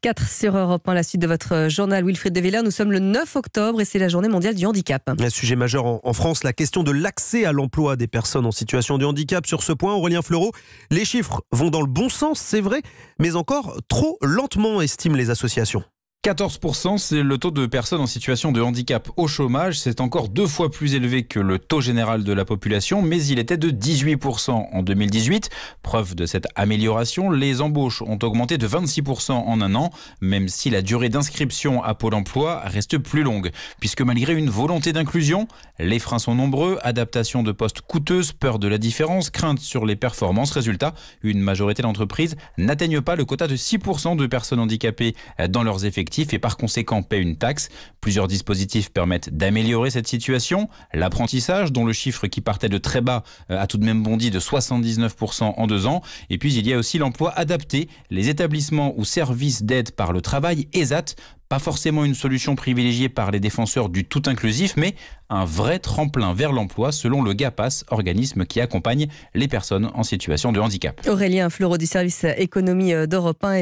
4 sur Europe 1, la suite de votre euh, journal Wilfried de Villers. Nous sommes le 9 octobre et c'est la journée mondiale du handicap. Un sujet majeur en, France, la question de l'accès à l'emploi des personnes en situation de handicap. Sur ce point, Aurélien Fleureau, les chiffres vont dans le bon sens, c'est vrai, mais encore trop lentement, estiment les associations. 14%, c'est le taux de personnes en situation de handicap au chômage. C'est encore deux fois plus élevé que le taux général de la population, mais il était de 18% en 2018. Preuve de cette amélioration, les embauches ont augmenté de 26% en un an, même si la durée d'inscription à Pôle emploi reste plus longue, puisque malgré une volonté d'inclusion, les freins sont nombreux, adaptation de postes coûteuses, peur de la différence, crainte sur les performances. Résultat, une majorité d'entreprises n'atteignent pas le quota de 6% de personnes handicapées dans leurs effectifs et par conséquent paient une taxe. Plusieurs dispositifs permettent d'améliorer cette situation. L'apprentissage, dont le chiffre qui partait de très bas euh, a tout de même bondi de 79% en deux ans. Et puis il y a aussi l'emploi adapté. Les établissements ou services d'aide par le travail, ESAT, pas forcément une solution privilégiée par les défenseurs du tout inclusif, mais un vrai tremplin vers l'emploi selon le GAPAS, organisme qui accompagne les personnes en situation de handicap. Aurélien Fleureau du service économie euh, d'Europe 1.